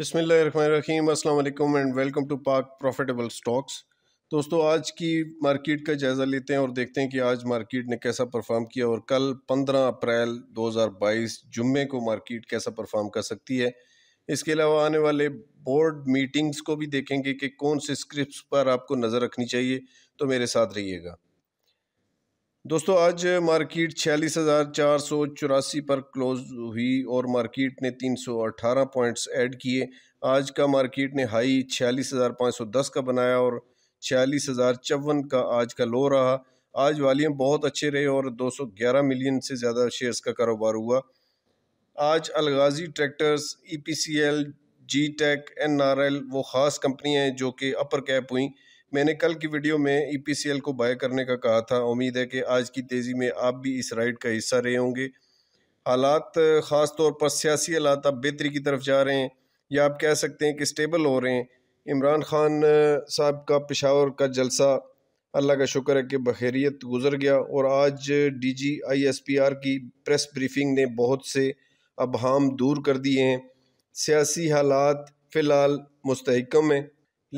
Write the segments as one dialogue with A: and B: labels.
A: बसमीम अल्लाम and welcome to Pak profitable stocks दोस्तों आज की मार्केट का जायज़ा लेते हैं और देखते हैं कि आज मार्केट ने कैसा परफॉर्म किया और कल 15 अप्रैल 2022 जुम्मे को मार्केट कैसा परफॉर्म कर सकती है इसके अलावा आने वाले बोर्ड मीटिंग्स को भी देखेंगे कि कौन से स्क्रिप्ट पर आपको नज़र रखनी चाहिए तो मेरे साथ रहिएगा दोस्तों आज मार्केट छियालीस हज़ार चार सौ चौरासी पर क्लोज हुई और मार्केट ने तीन सौ अट्ठारह पॉइंट्स ऐड किए आज का मार्केट ने हाई छियालीस हज़ार पाँच सौ दस का बनाया और छियालीस हज़ार चौवन का आज का लो रहा आज वालीम बहुत अच्छे रहे और दो सौ ग्यारह मिलियन से ज़्यादा शेयर्स का कारोबार हुआ आज Alghazi tractors E P C L G tech N R L वो ख़ास कंपनियाँ हैं जो कि अपर कैप हुई मैंने कल की वीडियो में ई e को बाय करने का कहा था उम्मीद है कि आज की तेज़ी में आप भी इस राइड का हिस्सा रहे होंगे हालात ख़ास तौर पर सियासी हालात अब बेहतरी की तरफ जा रहे हैं या आप कह सकते हैं कि स्टेबल हो रहे हैं इमरान खान साहब का पेशावर का जलसा अल्लाह का शुक्र है कि बखैरियत गुजर गया और आज D G I S P R की प्रेस ब्रीफिंग ने बहुत से अबहम दूर कर दिए हैं सियासी हालात फ़िलहाल मुस्तकम हैं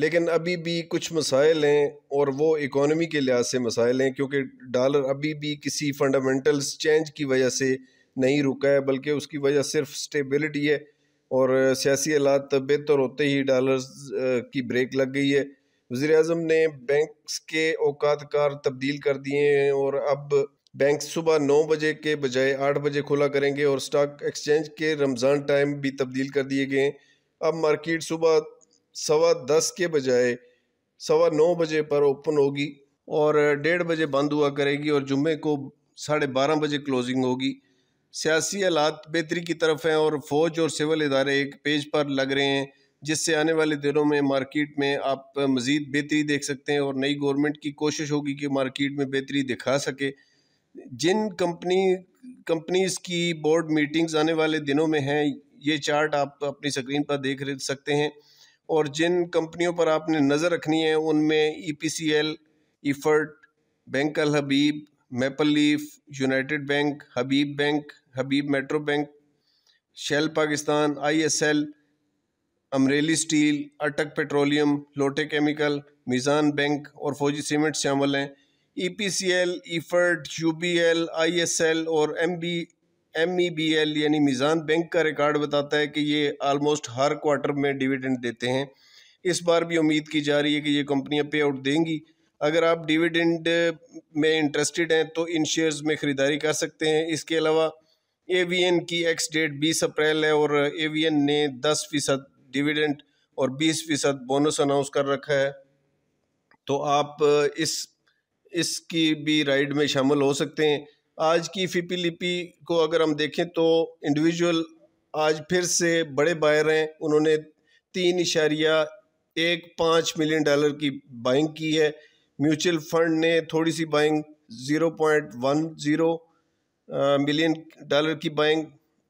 A: लेकिन अभी भी कुछ मसाइल हैं और वो इकोनॉमी के लिहाज से मसाइल हैं क्योंकि डॉलर अभी भी किसी फंडामेंटल्स चेंज की वजह से नहीं रुका है बल्कि उसकी वजह सिर्फ स्टेबिलिटी है और सियासी हालात बेहतर होते ही डॉलर की ब्रेक लग गई है वज़ी अजम ने बैंक्स के औकात कार तब्दील कर दिए हैं और अब बैंक सुबह नौ बजे के बजाय आठ बजे खुला करेंगे और स्टॉक एक्सचेंज के रमज़ान टाइम भी तब्दील कर दिए गए हैं अब मार्केट सुबह सवा दस के बजाय सवा नौ बजे पर ओपन होगी और डेढ़ बजे बंद हुआ करेगी और जुम्मे को साढ़े बारह बजे क्लोजिंग होगी सियासी हालात बेहतरी की तरफ हैं और फौज और सिविल इदारे एक पेज पर लग रहे हैं जिससे आने वाले दिनों में मार्केट में आप मज़ीद बेहतरी देख सकते हैं और नई गवर्नमेंट की कोशिश होगी कि मार्केट में बेहतरी दिखा सके जिन कंपनी कंपनीज की बोर्ड मीटिंग्स आने वाले दिनों में हैं ये चार्ट आप अपनी स्क्रीन पर देख सकते हैं और जिन कंपनियों पर आपने नज़र रखनी है उनमें E P C L EFERT Bank Al Habib Maple Leaf United Bank Habib Bank Habib Metro Bank Shell Pakistan ISL Amreli Steel Attock Petroleum Lotte Chemical Meezan Bank और फौजी सीमेंट शामिल हैं E P C L EFERT U P L I S L और M B M E B L यानी Meezan Bank का record बताता है कि ये आलमोस्ट हर क्वार्टर में डिविडेंड देते हैं इस बार भी उम्मीद की जा रही है कि ये कंपनियां पे आउट देंगी अगर आप डिविडेंड में इंटरेस्टेड हैं तो इन शेयर्स में ख़रीदारी कर सकते हैं इसके अलावा एवीएन की एक्स डेट बीस अप्रैल है और एवीएन ने दस फीसद डिविडेंड और बीस फीसद बोनस अनाउंस कर रखा है तो आप इस इसकी भी राइड में शामिल हो सकते हैं आज की फीपी लिपि को अगर हम देखें तो इंडिविजुअल आज फिर से बड़े बायर हैं उन्होंने तीन इशारिया एक पाँच मिलियन डॉलर की बाइंग की है म्यूचुअल फंड ने थोड़ी सी buying zero point one zero million dollar की buying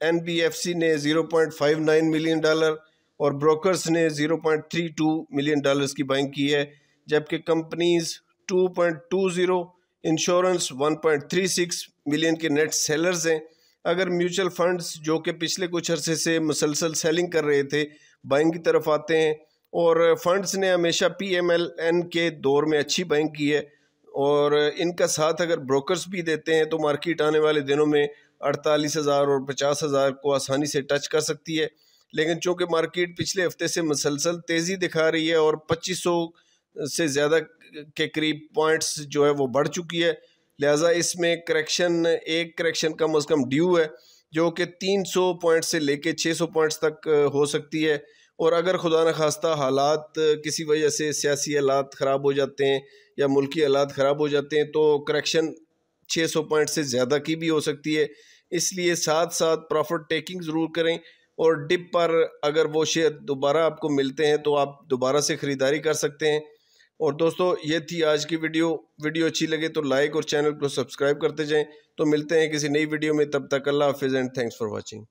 A: N B F C ने zero point five nine million dollar और ब्रोकर्स ने zero point three two million dollars की बाइंग की है जबकि companies two point two zero insurance 1.36 million के net sellers हैं अगर म्यूचुअल फंड्स जो कि पिछले कुछ अरसे से मुसलसल सेलिंग कर रहे थे बाइंग की तरफ आते हैं और फंड्स ने हमेशा पी एम एल एन के दौर में अच्छी बाइंग की है और इनका साथ अगर ब्रोकर्स भी देते हैं तो मार्केट आने वाले दिनों में अड़तालीस हज़ार और पचास हज़ार को आसानी से टच कर सकती है लेकिन चूँकि मार्केट पिछले हफ्ते से मुसलसल तेज़ी दिखा रही है और पच्चीस सौ से ज़्यादा के करीब पॉइंट्स जो है वो बढ़ चुकी है लिहाजा इसमें करेक्शन एक करेक्शन कम अज़ कम ड्यू है जो कि 300 पॉइंट से लेके 600 पॉइंट्स तक हो सकती है और अगर खुदा न खास्ता हालात किसी वजह से सियासी हालात ख़राब हो जाते हैं या मुल्की हालात ख़राब हो जाते हैं तो करेक्शन 600 पॉइंट से ज़्यादा की भी हो सकती है इसलिए साथ साथ प्रॉफिट टेकिंग ज़रूर करें और डिप पर अगर वो शेयर दोबारा आपको मिलते हैं तो आप दोबारा से ख़रीदारी कर सकते हैं और दोस्तों ये थी आज की वीडियो वीडियो अच्छी लगे तो लाइक और चैनल को सब्सक्राइब करते जाएं तो मिलते हैं किसी नई वीडियो में तब तक अल्लाह हाफिज़ एंड थैंक्स फॉर वॉचिंग